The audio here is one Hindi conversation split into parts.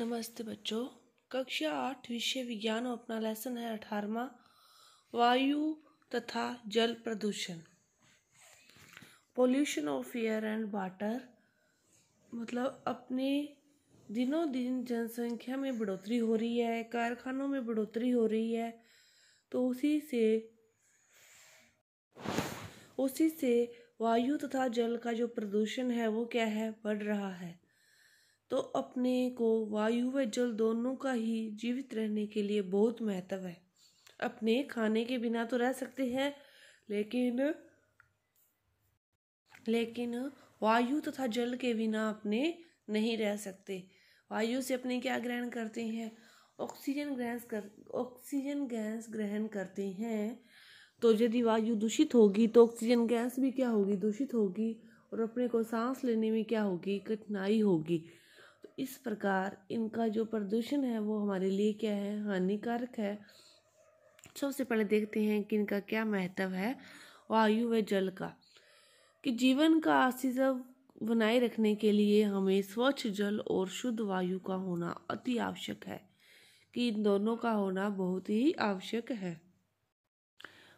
नमस्ते बच्चों कक्षा आठ विषय विज्ञान और अपना लेसन है अठारवा वायु तथा जल प्रदूषण pollution of air and water मतलब अपने दिनों दिन जनसंख्या में बढ़ोतरी हो रही है कारखानों में बढ़ोतरी हो रही है तो उसी से उसी से वायु तथा जल का जो प्रदूषण है वो क्या है बढ़ रहा है तो अपने को वायु व जल दोनों का ही जीवित रहने के लिए बहुत महत्व है अपने खाने के बिना तो रह सकते हैं लेकिन लेकिन वायु तथा तो जल के बिना अपने नहीं रह सकते वायु से अपने क्या ग्रहण करते हैं ऑक्सीजन गैस कर ऑक्सीजन गैस ग्रहण करते हैं तो यदि वायु दूषित होगी तो ऑक्सीजन गैस भी क्या होगी दूषित होगी और अपने को सांस लेने में क्या होगी कठिनाई होगी इस प्रकार इनका जो प्रदूषण है वो हमारे लिए क्या है हानिकारक है सबसे पहले देखते हैं कि इनका क्या महत्व है वायु व जल का कि जीवन का अस्तित्व बनाए रखने के लिए हमें स्वच्छ जल और शुद्ध वायु का होना अति आवश्यक है कि इन दोनों का होना बहुत ही आवश्यक है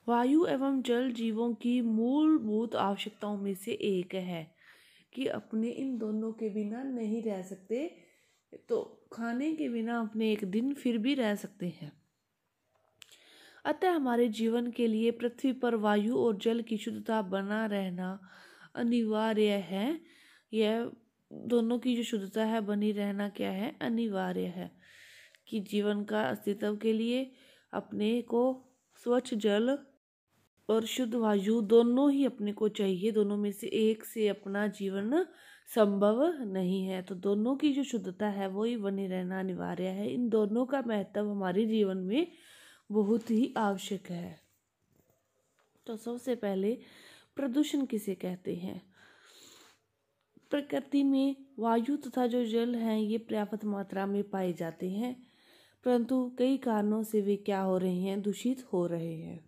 वायु एवं जल जीवों की मूलभूत आवश्यकताओं में से एक है कि अपने इन दोनों के बिना नहीं रह सकते तो खाने के बिना अपने एक दिन फिर भी रह सकते हैं अतः हमारे जीवन के लिए पृथ्वी पर वायु और जल की शुद्धता बना रहना अनिवार्य है यह दोनों की जो शुद्धता है बनी रहना क्या है अनिवार्य है कि जीवन का अस्तित्व के लिए अपने को स्वच्छ जल और शुद्ध वायु दोनों ही अपने को चाहिए दोनों में से एक से अपना जीवन संभव नहीं है तो दोनों की जो शुद्धता है वो ही बनी रहना अनिवार्य है इन दोनों का महत्व हमारे जीवन में बहुत ही आवश्यक है तो सबसे पहले प्रदूषण किसे कहते हैं प्रकृति में वायु तथा जो जल हैं ये पर्याप्त मात्रा में पाए जाते हैं परंतु कई कारणों से वे क्या हो रहे हैं दूषित हो रहे हैं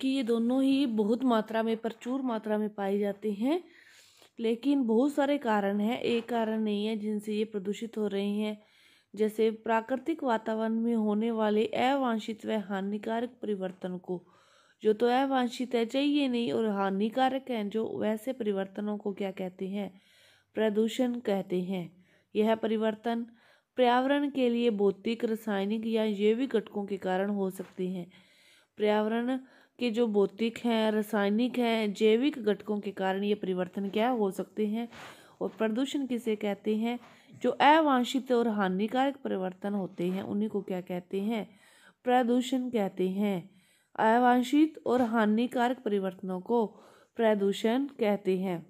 कि ये दोनों ही बहुत मात्रा में प्रचुर मात्रा में पाए जाते हैं लेकिन बहुत सारे कारण हैं एक कारण नहीं है जिनसे ये प्रदूषित हो रहे हैं जैसे प्राकृतिक वातावरण में होने वाले अवांछित व हानिकारक परिवर्तन को जो तो अवांछित है चाहिए नहीं और हानिकारक हैं जो वैसे परिवर्तनों को क्या कहते हैं प्रदूषण कहते हैं यह परिवर्तन पर्यावरण के लिए भौतिक रासायनिक या जैविक घटकों के कारण हो सकते हैं पर्यावरण के जो भौतिक हैं रासायनिक हैं जैविक घटकों के कारण ये परिवर्तन क्या हो सकते हैं और प्रदूषण किसे कहते हैं जो अवांछित और हानिकारक परिवर्तन होते हैं उन्हीं को क्या कहते हैं प्रदूषण कहते हैं अवांछित और हानिकारक परिवर्तनों को प्रदूषण कहते हैं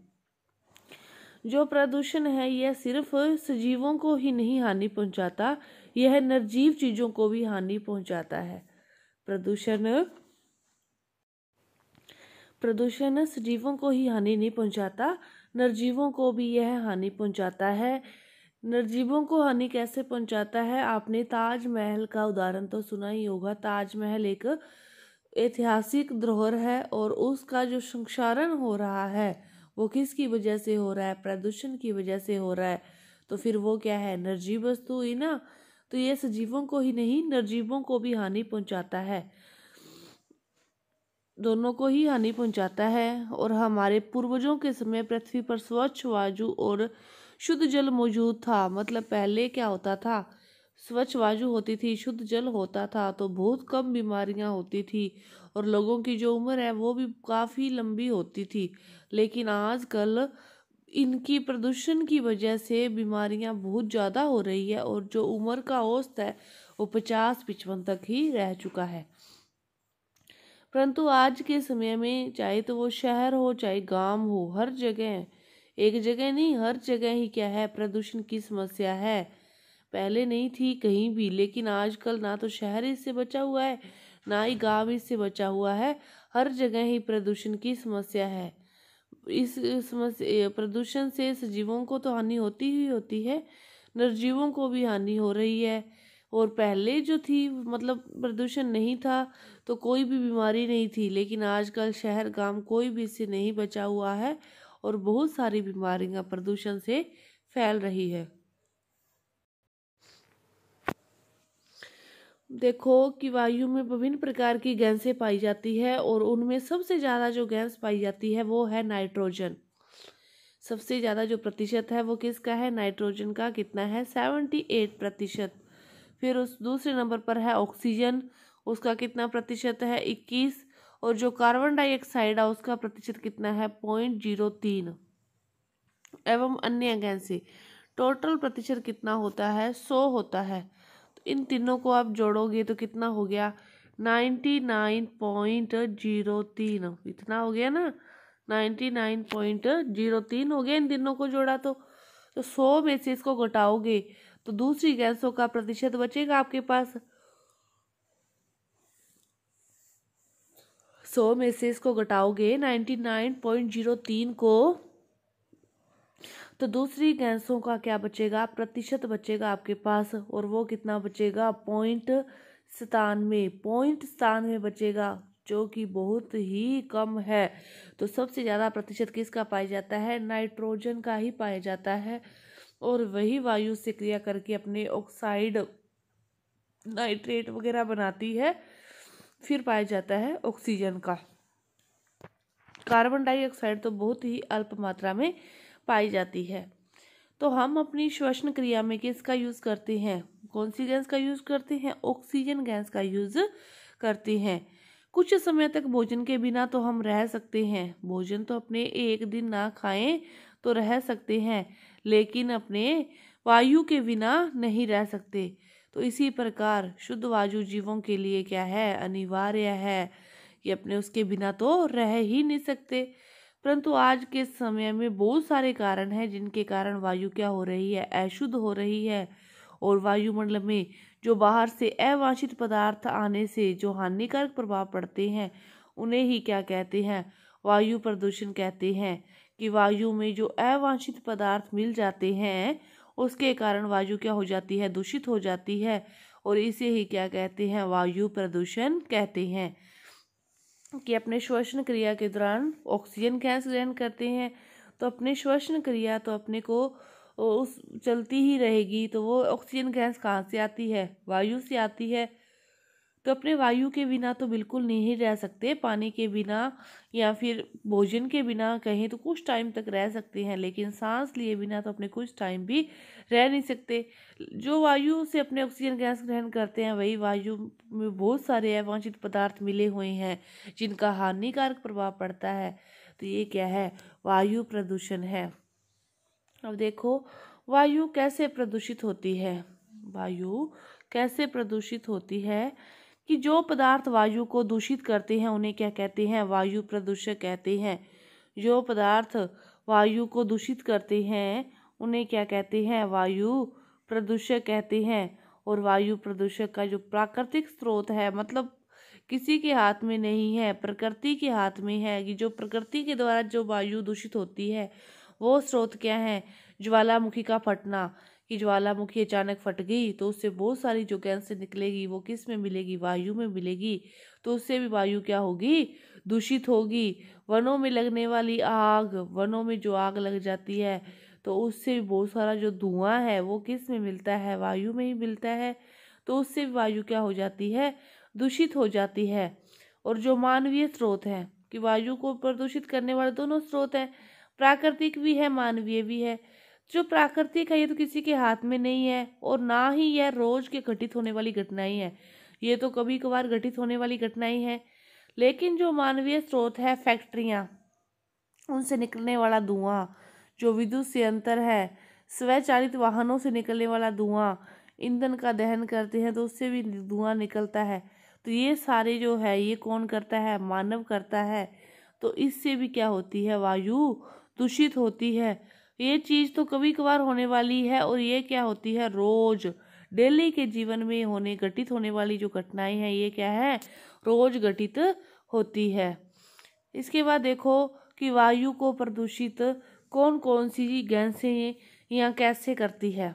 जो प्रदूषण है यह सिर्फ सजीवों को ही नहीं हानि पहुंचाता यह निर्जीव चीज़ों को भी हानि पहुंचाता है प्रदूषण प्रदूषण सजीवों को ही हानि नहीं पहुंचाता नरजीवों को भी यह हानि पहुंचाता है नरजीवों को हानि कैसे पहुंचाता है आपने ताजमहल का उदाहरण तो सुना ही होगा ताजमहल एक ऐतिहासिक धरोहर है और उसका जो संक्षारण हो रहा है वो किसकी वजह से हो रहा है प्रदूषण की वजह से हो रहा है तो फिर वो क्या है नरजीव वस्तु हुई ना तो ये सजीवों को ही नहीं नरजीवों को भी हानि पहुंचाता है दोनों को ही हानि पहुंचाता है और हमारे पूर्वजों के समय पृथ्वी पर स्वच्छ वायु और शुद्ध जल मौजूद था मतलब पहले क्या होता था स्वच्छ वायु होती थी शुद्ध जल होता था तो बहुत कम बीमारियां होती थी और लोगों की जो उम्र है वो भी काफ़ी लंबी होती थी लेकिन आजकल इनकी प्रदूषण की वजह से बीमारियां बहुत ज़्यादा हो रही है और जो उम्र का औसत है वो पचास पिचपन तक ही रह चुका है परंतु आज के समय में चाहे तो वो शहर हो चाहे गांव हो हर जगह एक जगह नहीं हर जगह ही क्या है प्रदूषण की समस्या है पहले नहीं थी कहीं भी लेकिन आजकल ना तो शहर इससे बचा हुआ है ना ही गांव इससे बचा हुआ है हर जगह ही प्रदूषण की समस्या है इस समस्या प्रदूषण से सजीवों को तो हानि होती ही होती है निर्जीवों को भी हानि हो रही है और पहले जो थी मतलब प्रदूषण नहीं था तो कोई भी बीमारी नहीं थी लेकिन आजकल शहर गांव कोई भी इससे नहीं बचा हुआ है और बहुत सारी बीमारियां प्रदूषण से फैल रही है देखो कि वायु में विभिन्न प्रकार की गैसें पाई जाती है और उनमें सबसे ज़्यादा जो गैस पाई जाती है वो है नाइट्रोजन सबसे ज़्यादा जो प्रतिशत है वो किसका है नाइट्रोजन का कितना है सेवेंटी एट प्रतिशत फिर उस दूसरे नंबर पर है ऑक्सीजन उसका कितना प्रतिशत है इक्कीस और जो कार्बन डाइऑक्साइड है उसका प्रतिशत कितना है पॉइंट जीरो तीन एवं अन्य गैसे टोटल प्रतिशत कितना होता है सौ होता है तो इन तीनों को आप जोड़ोगे तो कितना हो गया नाइन्टी नाइन पॉइंट जीरो तीन इतना हो गया ना नाइन्टी नाइन पॉइंट जीरो तीन हो गया इन तीनों को जोड़ा तो तो सौ में से इसको घटाओगे तो दूसरी गैसों का प्रतिशत बचेगा आपके पास सौ में से इसको घटाओगे नाइन्टी नाइन पॉइंट जीरो तीन को तो दूसरी गैसों का क्या बचेगा प्रतिशत बचेगा आपके पास और वो कितना बचेगा पॉइंट सतानवे पॉइंट सतानवे बचेगा जो कि बहुत ही कम है तो सबसे ज़्यादा प्रतिशत किसका पाया जाता है नाइट्रोजन का ही पाया जाता है और वही वायु से क्रिया करके अपने ऑक्साइड नाइट्रेट वगैरह बनाती है फिर पाया जाता है ऑक्सीजन का कार्बन डाइऑक्साइड तो बहुत ही अल्प मात्रा में पाई जाती है तो हम अपनी श्वसन क्रिया में किसका यूज़ करते हैं कौन सी गैस का यूज़ करते हैं ऑक्सीजन गैस का यूज़ करते हैं कुछ समय तक भोजन के बिना तो हम रह सकते हैं भोजन तो अपने एक दिन ना खाएं तो रह सकते हैं लेकिन अपने वायु के बिना नहीं रह सकते तो इसी प्रकार शुद्ध वायु जीवों के लिए क्या है अनिवार्य है कि अपने उसके बिना तो रह ही नहीं सकते परंतु आज के समय में बहुत सारे कारण हैं जिनके कारण वायु क्या हो रही है अशुद्ध हो रही है और वायुमंडल में जो बाहर से अवांछित पदार्थ आने से जो हानिकारक प्रभाव पड़ते हैं उन्हें ही क्या कहते हैं वायु प्रदूषण कहते हैं कि वायु में जो अवांछित पदार्थ मिल जाते हैं उसके कारण वायु क्या हो जाती है दूषित हो जाती है और इसे ही क्या कहते हैं वायु प्रदूषण कहते हैं कि अपने श्वसन क्रिया के दौरान ऑक्सीजन गैस ग्रहण करते हैं तो अपने श्वसन क्रिया तो अपने को उस चलती ही रहेगी तो वो ऑक्सीजन गैस कहाँ से आती है वायु से आती है तो अपने वायु के बिना तो बिल्कुल नहीं रह सकते पानी के बिना या फिर भोजन के बिना कहें तो कुछ टाइम तक रह सकते हैं लेकिन सांस लिए बिना तो अपने कुछ टाइम भी रह नहीं सकते जो वायु से अपने ऑक्सीजन गैस ग्रहण करते हैं वही वायु में बहुत सारे अवांछित पदार्थ मिले हुए हैं जिनका हानिकारक प्रभाव पड़ता है तो ये क्या है वायु प्रदूषण है अब देखो वायु कैसे प्रदूषित होती है वायु कैसे प्रदूषित होती है कि जो पदार्थ वायु को दूषित करते हैं उन्हें क्या कहते हैं वायु प्रदूषक कहते हैं जो पदार्थ वायु को दूषित करते हैं उन्हें क्या कहते हैं वायु प्रदूषक कहते हैं और वायु प्रदूषक का जो प्राकृतिक स्रोत है मतलब किसी के हाथ में नहीं है प्रकृति के हाथ में है कि जो प्रकृति के द्वारा जो वायु दूषित होती है वो स्रोत क्या है ज्वालामुखी का फटना कि ज्वालामुखी अचानक फट गई तो उससे बहुत सारी जो गैसें निकलेगी वो किस में मिलेगी वायु में मिलेगी तो उससे भी वायु क्या होगी दूषित होगी वनों में लगने वाली आग वनों में जो आग लग जाती है तो उससे भी बहुत सारा जो धुआं है वो किस में मिलता है वायु में ही मिलता है तो उससे भी वायु क्या हो जाती है दूषित हो जाती है और जो मानवीय स्रोत हैं कि वायु को प्रदूषित करने वाले दोनों स्रोत हैं प्राकृतिक भी है मानवीय भी है जो प्राकृतिक है ये तो किसी के हाथ में नहीं है और ना ही यह रोज के घटित होने वाली घटनाएं है ये तो कभी कभार घटित होने वाली घटनाएं हैं लेकिन जो मानवीय स्रोत है फैक्ट्रियाँ उनसे निकलने वाला धुआं जो विद्युत संयंत्र है स्वचालित वाहनों से निकलने वाला धुआं ईंधन का दहन करते हैं तो उससे भी धुआं निकलता है तो ये सारे जो है ये कौन करता है मानव करता है तो इससे भी क्या होती है वायु दूषित होती है ये चीज़ तो कभी कभार होने वाली है और ये क्या होती है रोज़ डेली के जीवन में होने घटित होने वाली जो घटनाएं हैं ये क्या है रोज़ घटित होती है इसके बाद देखो कि वायु को प्रदूषित कौन कौन सी गैसें या कैसे करती है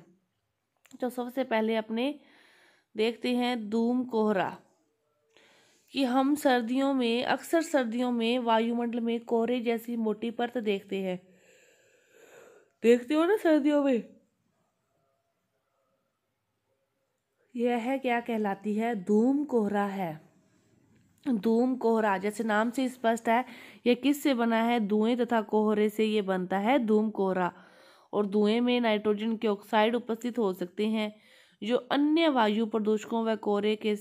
तो सबसे पहले अपने देखते हैं धूम कोहरा कि हम सर्दियों में अक्सर सर्दियों में वायुमंडल में कोहरे जैसी मोटी परत देखते हैं देखते हो ना सर्दियों में यह है क्या कहलाती है धूम कोहरा है धूम कोहरा जैसे नाम से स्पष्ट है यह किस से बना है धुएं तथा कोहरे से यह बनता है धूम कोहरा और धुएं में नाइट्रोजन के ऑक्साइड उपस्थित हो सकते हैं जो अन्य वायु प्रदूषकों व कोहरे के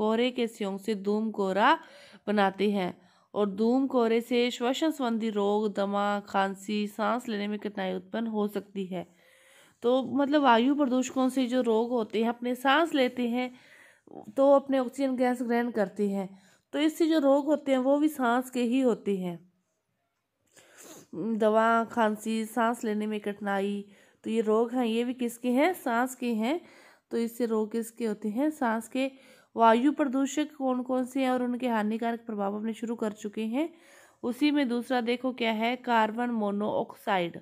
कोहरे के स्योंग से धूम कोहरा बनाते हैं और धूम कोहरे से श्वसन संबंधी रोग दमा खांसी सांस लेने में कठिनाई उत्पन्न हो सकती है तो मतलब वायु प्रदूषकों से जो रोग होते हैं अपने सांस लेते हैं तो अपने ऑक्सीजन गैस ग्रहण करते हैं तो इससे जो रोग होते हैं वो भी सांस के ही होते हैं दवा खांसी सांस लेने में कठिनाई तो ये रोग हैं ये भी किसके हैं सांस के हैं तो इससे रोग किसके होते हैं सांस के वायु प्रदूषक कौन कौन से हैं और उनके हानिकारक प्रभाव अपने शुरू कर चुके हैं उसी में दूसरा देखो क्या है कार्बन मोनोऑक्साइड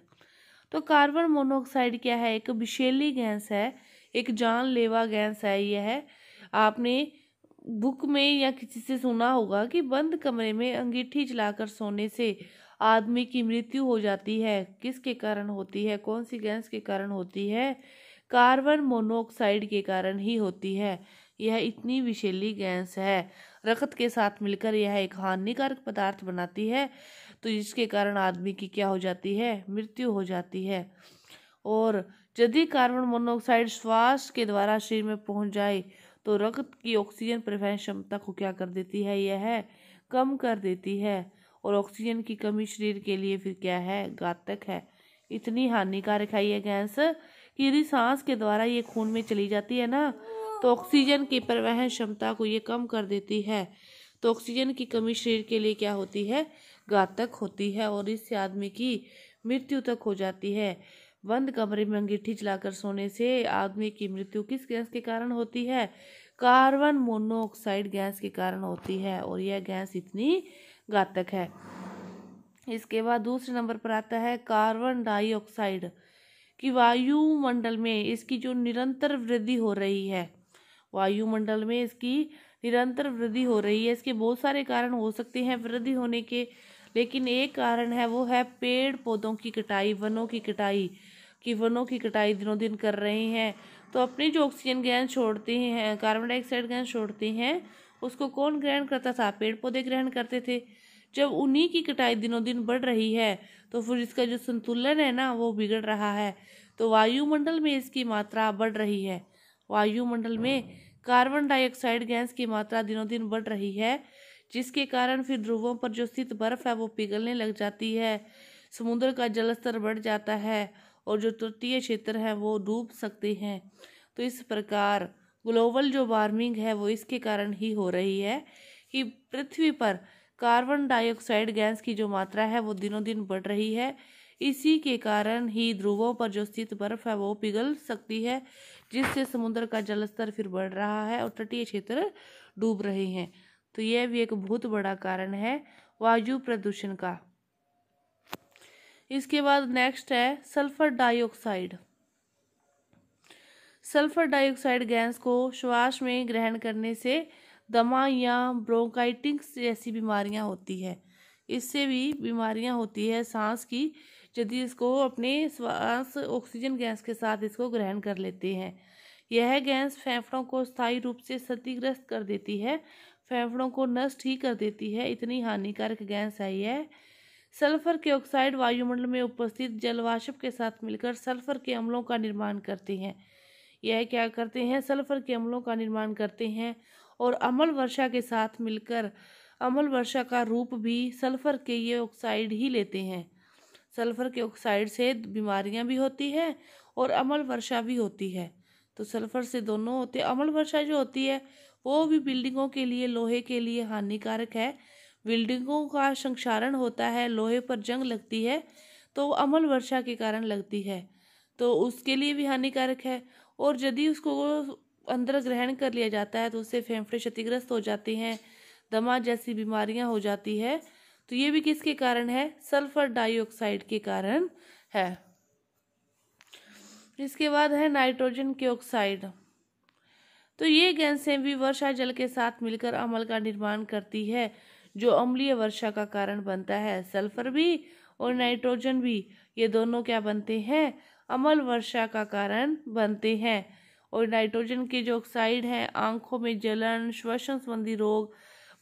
तो कार्बन मोनोऑक्साइड क्या है एक विशेली गैस है एक जानलेवा गैस है यह है आपने बुक में या किसी से सुना होगा कि बंद कमरे में अंगीठी जलाकर सोने से आदमी की मृत्यु हो जाती है किसके कारण होती है कौन सी गैस के कारण होती है कार्बन मोनोऑक्साइड के कारण ही होती है यह इतनी विषैली गैस है रक्त के साथ मिलकर यह एक हानिकारक पदार्थ बनाती है तो जिसके कारण आदमी की क्या हो जाती है मृत्यु हो जाती है और यदि कार्बन मोनोऑक्साइड श्वास के द्वारा शरीर में पहुंच जाए तो रक्त की ऑक्सीजन परिवहन क्षमता को क्या कर देती है यह कम कर देती है और ऑक्सीजन की कमी शरीर के लिए फिर क्या है घातक है इतनी हानिकारक है यह गैस कि यदि सांस के द्वारा ये खून में चली जाती है ना तो ऑक्सीजन की परिवहन क्षमता को ये कम कर देती है तो ऑक्सीजन की कमी शरीर के लिए क्या होती है घातक होती है और इससे आदमी की मृत्यु तक हो जाती है बंद कमरे में अंगीठी चलाकर सोने से आदमी की मृत्यु किस गैस के कारण होती है कार्बन मोनोऑक्साइड गैस के कारण होती है और यह गैस इतनी घातक है इसके बाद दूसरे नंबर पर आता है कार्बन डाइऑक्साइड कि वायुमंडल में इसकी जो निरंतर वृद्धि हो रही है वायुमंडल में इसकी निरंतर वृद्धि हो रही है इसके बहुत सारे कारण हो सकते हैं वृद्धि होने के लेकिन एक कारण है वो है पेड़ पौधों की कटाई वनों की कटाई कि वनों की कटाई दिनों दिन कर रहे हैं तो अपनी जो ऑक्सीजन गैस छोड़ते हैं कार्बन डाइऑक्साइड गैस छोड़ते हैं उसको कौन ग्रहण करता था पेड़ पौधे ग्रहण करते थे जब उन्हीं की कटाई दिनों दिन बढ़ रही है तो फिर इसका जो संतुलन है ना वो बिगड़ रहा है तो वायुमंडल में इसकी मात्रा बढ़ रही है वायुमंडल में कार्बन डाइऑक्साइड गैस की मात्रा दिनों दिन बढ़ रही है जिसके कारण फिर ध्रुवों पर जो स्थित बर्फ है वो पिघलने लग जाती है समुद्र का जलस्तर बढ़ जाता है और जो तृतीय क्षेत्र हैं वो डूब सकते हैं तो इस प्रकार ग्लोबल जो वार्मिंग है वो इसके कारण ही हो रही है कि पृथ्वी पर कार्बन डाइऑक्साइड गैस की जो मात्रा है वो दिनों दिन बढ़ रही है इसी के कारण ही ध्रुवों पर जो स्थित बर्फ है वो पिघल सकती है जिससे समुद्र का जलस्तर फिर बढ़ रहा है और तटीय क्षेत्र डूब रहे हैं तो यह भी एक बहुत बड़ा कारण है वायु प्रदूषण का इसके बाद नेक्स्ट है sulphur dioxide sulphur dioxide gas को श्वास में ग्रहण करने से दमा या ब्रोंकाइटिस जैसी बीमारियां होती है इससे भी बीमारियां होती है सांस की यदि इसको अपने श्वास ऑक्सीजन गैस के साथ इसको ग्रहण कर लेते हैं यह गैस फेफड़ों को स्थायी रूप से क्षतिग्रस्त कर देती है फेफड़ों को नष्ट ही कर देती है इतनी हानिकारक गैस है यह सल्फर के ऑक्साइड वायुमंडल में उपस्थित जलवाष्प के साथ मिलकर सल्फर के अम्लों का निर्माण करते हैं यह क्या करते हैं सल्फर के अम्लों का निर्माण करते हैं और अमल वर्षा के साथ मिलकर अमल वर्षा का रूप भी सल्फर के ये ऑक्साइड ही लेते हैं सल्फ़र के ऑक्साइड से बीमारियां भी होती है और अमल वर्षा भी होती है तो सल्फ़र से दोनों होते हैं अमल वर्षा जो होती है वो भी बिल्डिंगों के लिए लोहे के लिए हानिकारक है बिल्डिंगों का संक्षारण होता है लोहे पर जंग लगती है तो अमल वर्षा के कारण लगती है तो उसके लिए भी हानिकारक है और यदि उसको अंदर ग्रहण कर लिया जाता है तो उससे फेफड़े क्षतिग्रस्त हो जाते हैं दमा जैसी बीमारियां हो जाती है तो ये भी किसके कारण है सल्फर डाइऑक्साइड के कारण है इसके बाद है नाइट्रोजन के ऑक्साइड तो ये गैसें भी वर्षा जल के साथ मिलकर अम्ल का निर्माण करती है जो अम्लीय वर्षा का कारण बनता है सल्फर भी और नाइट्रोजन भी ये दोनों क्या बनते हैं अम्ल वर्षा का कारण बनते हैं और नाइट्रोजन के जो ऑक्साइड हैं आंखों में जलन श्वसन संबंधी रोग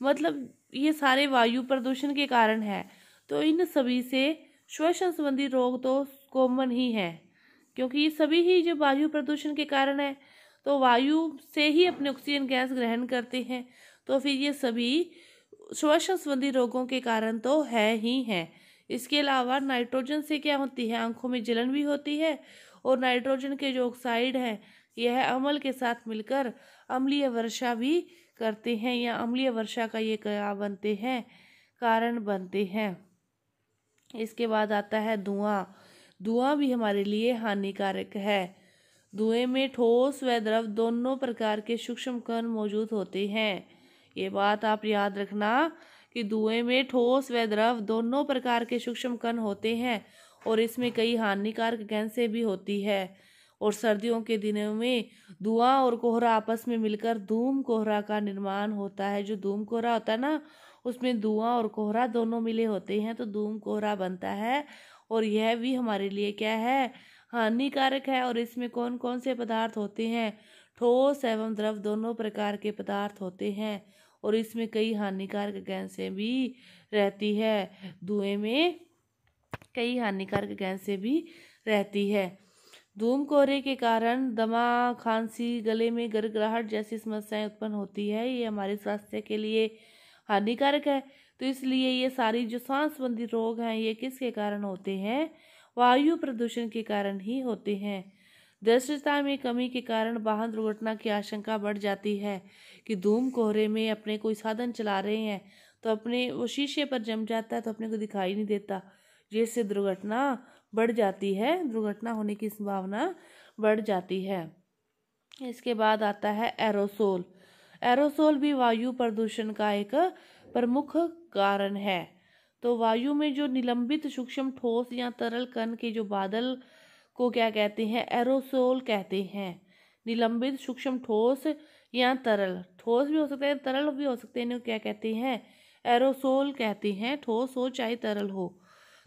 मतलब ये सारे वायु प्रदूषण के कारण है तो इन सभी से श्वसन संबंधी रोग तो कॉमन ही है क्योंकि ये सभी ही जो वायु प्रदूषण के कारण है तो वायु से ही अपने ऑक्सीजन गैस ग्रहण करते हैं तो फिर ये सभी श्वसन संबंधी रोगों के कारण तो है ही हैं इसके अलावा नाइट्रोजन से क्या होती है आंखों में जलन भी होती है और नाइट्रोजन के जो ऑक्साइड हैं यह अमल के साथ मिलकर अम्लीय वर्षा भी करते हैं या अम्लीय वर्षा का ये क्या बनते हैं कारण बनते हैं इसके बाद आता है धुआं धुआं भी हमारे लिए हानिकारक है धुएं में ठोस व द्रव दोनों प्रकार के सूक्ष्म कण मौजूद होते हैं ये बात आप याद रखना कि धुएं में ठोस व द्रव दोनों प्रकार के सूक्ष्म कण होते हैं और इसमें कई हानिकारक गैसें भी होती है और सर्दियों के दिनों में धुआं और कोहरा आपस में मिलकर धूम कोहरा का निर्माण होता है जो धूम कोहरा होता है ना उसमें धुआं और कोहरा दोनों मिले होते हैं तो धूम कोहरा बनता है और यह भी हमारे लिए क्या है हानिकारक है और इसमें कौन कौन से पदार्थ होते हैं ठोस एवं द्रव दोनों प्रकार के पदार्थ होते हैं और इसमें कई हानिकारक गैसें भी रहती है धुएं में कई हानिकारक गैसें भी रहती है धूम कोहरे के कारण दमा खांसी गले में गड़गड़ाहट जैसी समस्याएं उत्पन्न होती है ये हमारे स्वास्थ्य के लिए हानिकारक है तो इसलिए ये सारी जो सांस संबंधी रोग हैं ये किसके कारण होते हैं वायु प्रदूषण के कारण ही होते हैं दृश्यता में कमी के कारण वाहन दुर्घटना की आशंका बढ़ जाती है कि धूम कोहरे में अपने कोई साधन चला रहे हैं तो अपने वो शीशे पर जम जाता है तो अपने को दिखाई नहीं देता जैसे दुर्घटना बढ़ जाती है दुर्घटना होने की संभावना बढ़ जाती है इसके बाद आता है एरोसोल एरोसोल भी वायु प्रदूषण का एक प्रमुख कारण है तो वायु में जो निलंबित सूक्ष्म ठोस या तरल कण के जो बादल को क्या कहते हैं एरोसोल कहते हैं निलंबित सूक्ष्म ठोस या तरल ठोस भी हो सकते हैं तरल भी हो सकते हैं क्या कहते हैं एरोसोल कहते हैं ठोस हो चाहे तरल हो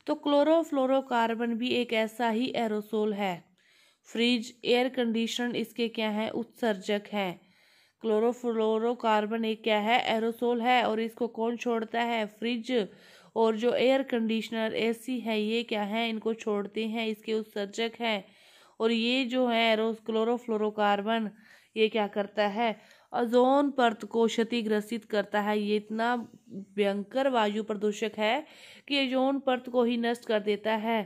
तो क्लोरोफ्लोरोकार्बन भी एक ऐसा ही एरोसोल है फ्रिज एयर कंडीशन इसके क्या हैं उत्सर्जक हैं क्लोरोफ्लोरोकार्बन एक क्या है एरोसोल है और इसको कौन छोड़ता है फ्रिज और जो एयर कंडीशनर एसी है ये क्या है इनको छोड़ते हैं इसके उत्सर्जक हैं और ये जो है एरो क्लोरोफ्लोरोकार्बन ये क्या करता है ओजोन परत को क्षतिग्रसित करता है ये इतना भयंकर वायु प्रदूषक है कि ओजोन परत को ही नष्ट कर देता है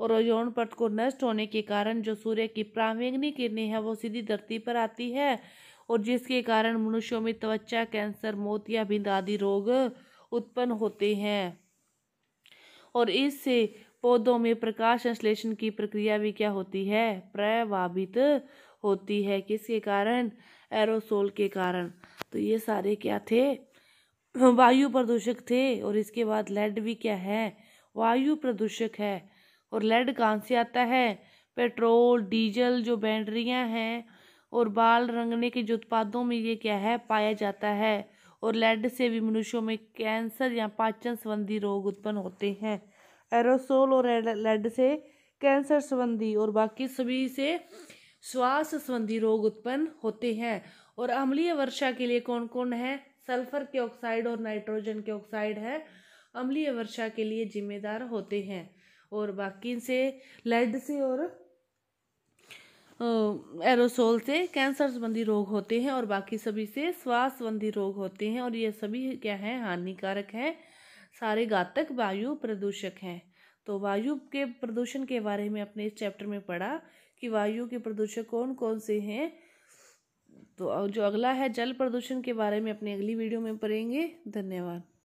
और ओजोन परत को नष्ट होने के कारण जो सूर्य की प्रावेग्नि किरणें हैं वो सीधी धरती पर आती है और जिसके कारण मनुष्यों में त्वचा कैंसर मोतियाबिंद आदि रोग उत्पन्न होते हैं और इससे पौधों में प्रकाश संश्लेषण की प्रक्रिया भी क्या होती है प्रभावित होती है किसके कारण एरोसोल के कारण तो ये सारे क्या थे वायु प्रदूषक थे और इसके बाद लेड भी क्या है वायु प्रदूषक है और लेड कहाँ से आता है पेट्रोल डीजल जो बैटरियाँ हैं और बाल रंगने के जो उत्पादों में ये क्या है पाया जाता है और लेड से भी मनुष्यों में कैंसर या पाचन संबंधी रोग उत्पन्न होते हैं एरोसोल और लेड से कैंसर संबंधी और बाकी सभी से श्वास संबंधी रोग उत्पन्न होते हैं और अम्लीय वर्षा के लिए कौन कौन है सल्फर के ऑक्साइड और नाइट्रोजन के ऑक्साइड है अम्लीय वर्षा के लिए जिम्मेदार होते हैं और बाकी से लेड से और एरोसोल से कैंसर संबंधी रोग होते हैं और बाकी सभी से श्वास संबंधी रोग होते हैं और ये सभी क्या हैं हानिकारक हैं सारे घातक वायु प्रदूषक हैं तो वायु के प्रदूषण के बारे में अपने इस चैप्टर में पढ़ा कि वायु के प्रदूषक कौन कौन से हैं तो जो अगला है जल प्रदूषण के बारे में अपनी अगली वीडियो में पढ़ेंगे धन्यवाद